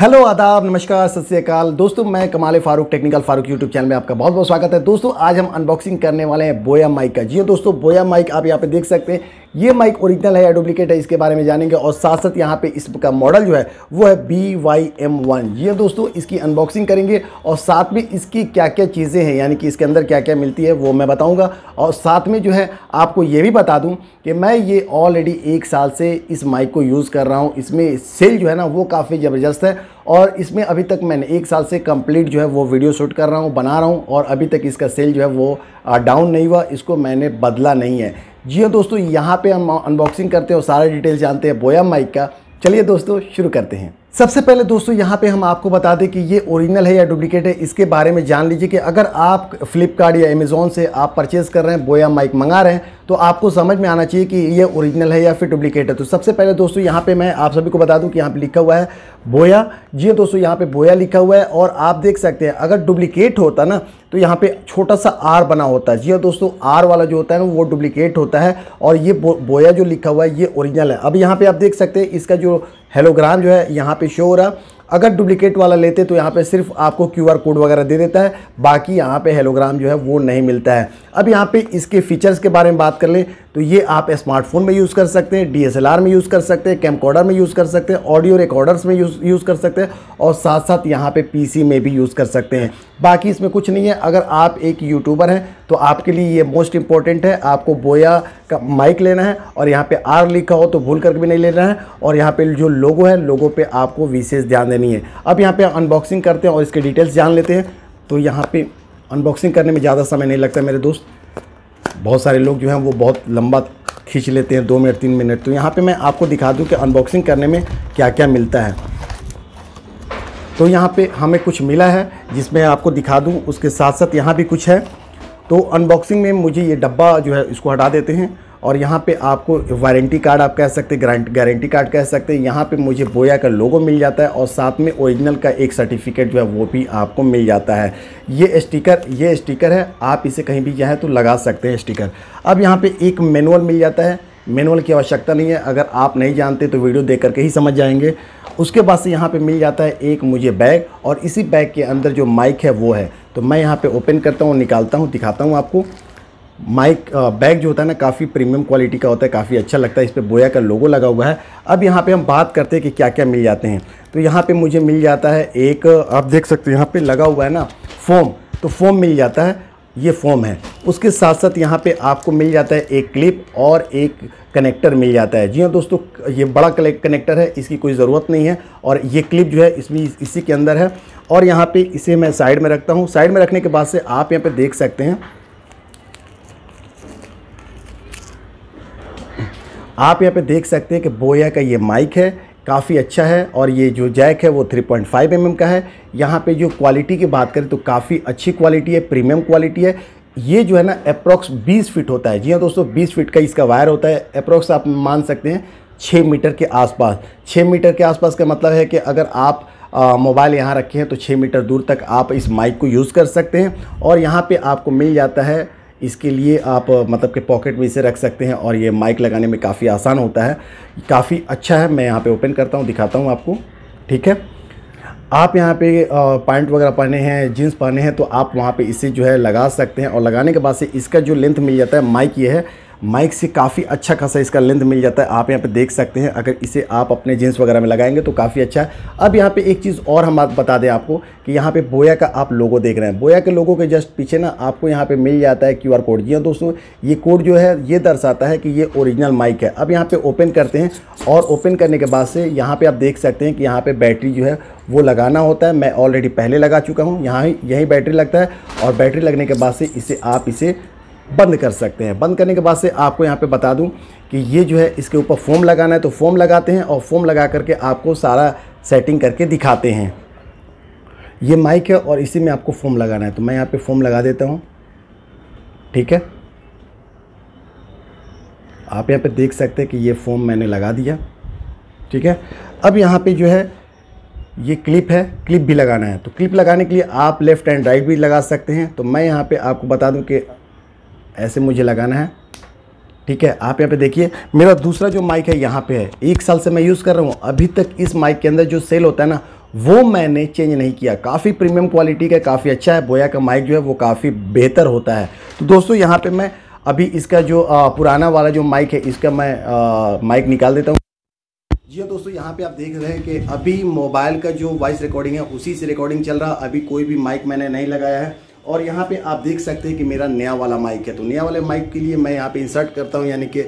hello आदाब नमस्कार सत श्रीकाल दोस्तों मैं Kamal Farooq technical Farooq YouTube channel में आपका बहुत बहुत स्वागत है दोस्तों आज हम अनबॉक्सिंग करने वाले हैं बोया माइक का जी हाँ, दोस्तों बोया माइक आप यहाँ पे देख सकते हैं ये माइक ओरिजिनल है या डुप्लीकेट है इसके बारे में जानेंगे और साथ साथ यहाँ पे इसका मॉडल जो है वो है बी वाई एम वन ये दोस्तों इसकी अनबॉक्सिंग करेंगे और साथ में इसकी क्या क्या चीज़ें हैं यानी कि इसके अंदर क्या क्या मिलती है वो मैं बताऊँगा और साथ में जो है आपको ये भी बता दूँ कि मैं ये ऑलरेडी एक साल से इस माइक को यूज़ कर रहा हूँ इसमें सेल जो है ना वो काफ़ी ज़बरदस्त है और इसमें अभी तक मैंने एक साल से कंप्लीट जो है वो वीडियो शूट कर रहा हूँ बना रहा हूँ और अभी तक इसका सेल जो है वो डाउन नहीं हुआ इसको मैंने बदला नहीं है जी हाँ दोस्तों यहाँ पे हम अनबॉक्सिंग करते हैं और सारा डिटेल जानते हैं बोया माइक का चलिए दोस्तों शुरू करते हैं सबसे पहले दोस्तों यहाँ पे हम आपको बता दें कि ये ओरिजिनल है या डुप्लीकेट है इसके बारे में जान लीजिए कि अगर आप फ्लिपकार्ट या अमेज़ोन से आप परचेज़ कर रहे हैं बोया माइक मंगा रहे हैं तो आपको समझ में आना चाहिए कि ये ओरिजिनल है या फिर डुप्लीकेट है तो सबसे पहले दोस्तों यहाँ पे मैं आप सभी को बता दूँ कि यहाँ पर लिखा हुआ है बोया जी हाँ दोस्तों यहाँ पर बोया लिखा हुआ है और आप देख सकते हैं अगर डुप्लीकेट होता ना तो यहाँ पर छोटा सा आर बना होता है जी हाँ दोस्तों आर वाला जो होता है ना वो डुप्लीकेट होता है और ये बो, बोया जो लिखा हुआ है ये ओरिजिनल है अब यहाँ पर आप देख सकते हैं इसका जो हेलोग्राम जो है यहाँ पे शो हो रहा अगर डुप्लीकेट वाला लेते तो यहाँ पे सिर्फ आपको क्यूआर कोड वगैरह दे देता है बाकी यहाँ पे हेलोग्राम जो है वो नहीं मिलता है अब यहाँ पे इसके फीचर्स के बारे में बात कर लें तो ये आप स्मार्टफोन में यूज़ कर सकते हैं डीएसएलआर में यूज़ कर सकते हैं कैमकॉर्डर में यूज़ कर सकते हैं ऑडियो रिकॉर्डर्स में यूज़ यूज़ कर सकते हैं और साथ साथ यहाँ पे पीसी में भी यूज़ कर सकते हैं बाकी इसमें कुछ नहीं है अगर आप एक यूट्यूबर हैं तो आपके लिए ये मोस्ट इंपॉर्टेंट है आपको बोया का माइक लेना है और यहाँ पे आर लिखा हो तो भूल करके भी नहीं लेना है और यहाँ पे जो लोगो है लोगो पे आपको विशेष ध्यान देनी है अब यहाँ पे अनबॉक्सिंग करते हैं और इसके डिटेल्स जान लेते हैं तो यहाँ पे अनबॉक्सिंग करने में ज़्यादा समय नहीं लगता मेरे दोस्त बहुत सारे लोग जो हैं वो बहुत लंबा खींच लेते हैं दो मिनट तीन मिनट तो यहाँ पे मैं आपको दिखा दूँ कि अनबॉक्सिंग करने में क्या क्या मिलता है तो यहाँ पे हमें कुछ मिला है जिसमें आपको दिखा दूँ उसके साथ साथ यहाँ भी कुछ है तो अनबॉक्सिंग में मुझे ये डब्बा जो है इसको हटा देते हैं और यहाँ पे आपको वारंटी कार्ड आप कह सकते हैं गारंटी कार्ड कह सकते हैं यहाँ पे मुझे बोया का लोगो मिल जाता है और साथ में ओरिजिनल का एक सर्टिफिकेट जो है वो भी आपको मिल जाता है ये स्टिकर ये स्टिकर है आप इसे कहीं भी जाएँ तो लगा सकते हैं स्टिकर अब यहाँ पर एक मैनुअल मिल जाता है मैनुअल की आवश्यकता नहीं है अगर आप नहीं जानते तो वीडियो देख करके ही समझ जाएंगे उसके बाद से यहाँ पे मिल जाता है एक मुझे बैग और इसी बैग के अंदर जो माइक है वो है तो मैं यहाँ पे ओपन करता हूँ निकालता हूँ दिखाता हूँ आपको माइक बैग जो होता है ना काफ़ी प्रीमियम क्वालिटी का होता है काफ़ी अच्छा लगता है इस पर बोया का लोगो लगा हुआ है अब यहाँ पे हम बात करते हैं कि क्या क्या मिल जाते हैं तो यहाँ पे मुझे मिल जाता है एक आप देख सकते हो यहाँ पे लगा हुआ है ना फोम तो फोम मिल जाता है ये फोम है उसके साथ साथ यहाँ पे आपको मिल जाता है एक क्लिप और एक कनेक्टर मिल जाता है जी हाँ दोस्तों ये बड़ा कनेक्टर है इसकी कोई ज़रूरत नहीं है और ये क्लिप जो है इसमें इसी के अंदर है और यहाँ पर इसे मैं साइड में रखता हूँ साइड में रखने के बाद से आप यहाँ पर देख सकते हैं आप यहाँ पे देख सकते हैं कि बोया का ये माइक है काफ़ी अच्छा है और ये जो जैक है वो 3.5 पॉइंट mm का है यहाँ पे जो क्वालिटी की बात करें तो काफ़ी अच्छी क्वालिटी है प्रीमियम क्वालिटी है ये जो है ना अप्रोक्स 20 फीट होता है जी हाँ दोस्तों 20 फीट का इसका वायर होता है अप्रोक्स आप मान सकते हैं 6 मीटर के आसपास 6 मीटर के आसपास का मतलब है कि अगर आप मोबाइल यहाँ रखे हैं तो छः मीटर दूर तक आप इस माइक को यूज़ कर सकते हैं और यहाँ पर आपको मिल जाता है इसके लिए आप मतलब के पॉकेट में इसे रख सकते हैं और ये माइक लगाने में काफ़ी आसान होता है काफ़ी अच्छा है मैं यहाँ पे ओपन करता हूँ दिखाता हूँ आपको ठीक है आप यहाँ पे पैंट वगैरह पहने हैं जींस पहने हैं तो आप वहाँ पे इसे जो है लगा सकते हैं और लगाने के बाद से इसका जो लेंथ मिल जाता है माइक ये है माइक से काफ़ी अच्छा खासा इसका लेंथ मिल जाता है आप यहाँ पे देख सकते हैं अगर इसे आप अपने जीन्स वगैरह में लगाएंगे तो काफ़ी अच्छा है अब यहाँ पे एक चीज़ और हम बता दें आपको कि यहाँ पे बोया का आप लोगो देख रहे हैं बोया के लोगों के जस्ट पीछे ना आपको यहाँ पर मिल जाता है क्यू कोड जी हाँ दोस्तों ये कोड जो है ये दर्शाता है कि ये ओरिजिनल माइक है अब यहाँ पर ओपन करते हैं और ओपन करने के बाद से यहाँ पर आप देख सकते हैं कि यहाँ पर बैटरी जो है वो लगाना होता है मैं ऑलरेडी पहले लगा चुका हूँ यहाँ यही बैटरी लगता है और बैटरी लगने के बाद से इसे आप इसे बंद कर सकते हैं बंद करने के बाद से आपको यहाँ पे बता दूँ कि ये जो है इसके ऊपर फोम लगाना है तो फोम लगाते हैं और फोम लगा करके आपको सारा सेटिंग करके दिखाते हैं ये माइक है और इसी में आपको फोम लगाना है तो मैं यहाँ पे फोम लगा देता हूँ ठीक है आप यहाँ पे देख सकते हैं कि ये फोम मैंने लगा दिया ठीक है अब यहाँ पे जो है ये क्लिप है क्लिप भी लगाना है तो क्लिप लगाने के लिए आप लेफ़्ट एंड राइट भी लगा सकते हैं तो मैं यहाँ पे आपको बता दूं कि ऐसे मुझे लगाना है ठीक है आप यहाँ पे देखिए मेरा दूसरा जो माइक है यहाँ पे है एक साल से मैं यूज़ कर रहा हूँ अभी तक इस माइक के अंदर जो सेल होता है ना वो मैंने चेंज नहीं किया काफ़ी प्रीमियम क्वालिटी का काफ़ी अच्छा है बोया का माइक जो है वो काफ़ी बेहतर होता है तो दोस्तों यहाँ पे मैं अभी इसका जो आ, पुराना वाला जो माइक है इसका मैं माइक निकाल देता हूँ जी हाँ दोस्तों यहाँ पे आप देख रहे हैं कि अभी मोबाइल का जो वॉइस रिकॉर्डिंग है उसी से रिकॉर्डिंग चल रहा अभी कोई भी माइक मैंने नहीं लगाया है और यहाँ पे आप देख सकते हैं कि मेरा नया वाला माइक है तो नया वाले माइक के लिए मैं यहाँ पे इंसर्ट करता हूँ यानी कि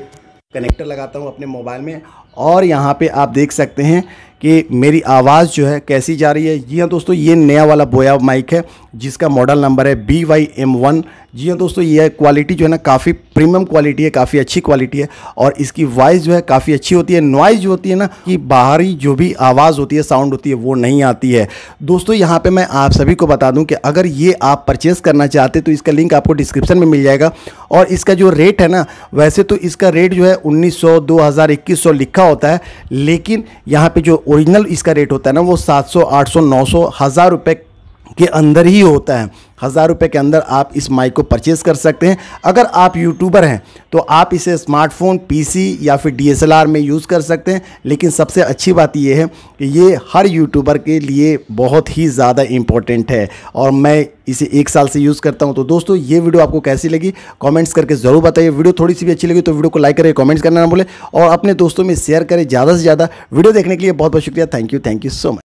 कनेक्टर लगाता हूँ अपने मोबाइल में और यहाँ पे आप देख सकते हैं कि मेरी आवाज़ जो है कैसी जा रही है जी हाँ दोस्तों ये नया वाला बोया माइक है जिसका मॉडल नंबर है बी वाई एम वन जी हाँ दोस्तों ये क्वालिटी जो है ना काफ़ी प्रीमियम क्वालिटी है काफ़ी अच्छी क्वालिटी है और इसकी वॉइस जो है काफ़ी अच्छी होती है नॉइज़ जो होती है ना कि बाहरी जो भी आवाज़ होती है साउंड होती है वो नहीं आती है दोस्तों यहाँ पे मैं आप सभी को बता दूं कि अगर ये आप परचेज़ करना चाहते तो इसका लिंक आपको डिस्क्रिप्शन में मिल जाएगा और इसका जो रेट है ना वैसे तो इसका रेट जो है उन्नीस सौ दो लिखा होता है लेकिन यहाँ पर जो ओरिजिनल इसका रेट होता है ना वो सात सौ आठ सौ नौ सौ हज़ार रुपये के अंदर ही होता है हज़ार रुपये के अंदर आप इस माइक को परचेज़ कर सकते हैं अगर आप यूट्यूबर हैं तो आप इसे स्मार्टफोन पीसी या फिर डीएसएलआर में यूज़ कर सकते हैं लेकिन सबसे अच्छी बात यह है कि ये हर यूट्यूबर के लिए बहुत ही ज़्यादा इम्पोर्टेंट है और मैं इसे एक साल से यूज़ करता हूँ तो दोस्तों ये वीडियो आपको कैसी लगी कॉमेंट्स करके ज़रूर बताइए वीडियो थोड़ी सी भी अच्छी लगी तो वीडियो को लाइक करें कॉमेंट्स करना ना बोले और अपने दोस्तों में शेयर करें ज़्यादा से ज़्यादा वीडियो देखने के लिए बहुत बहुत शुक्रिया thank you thank you so much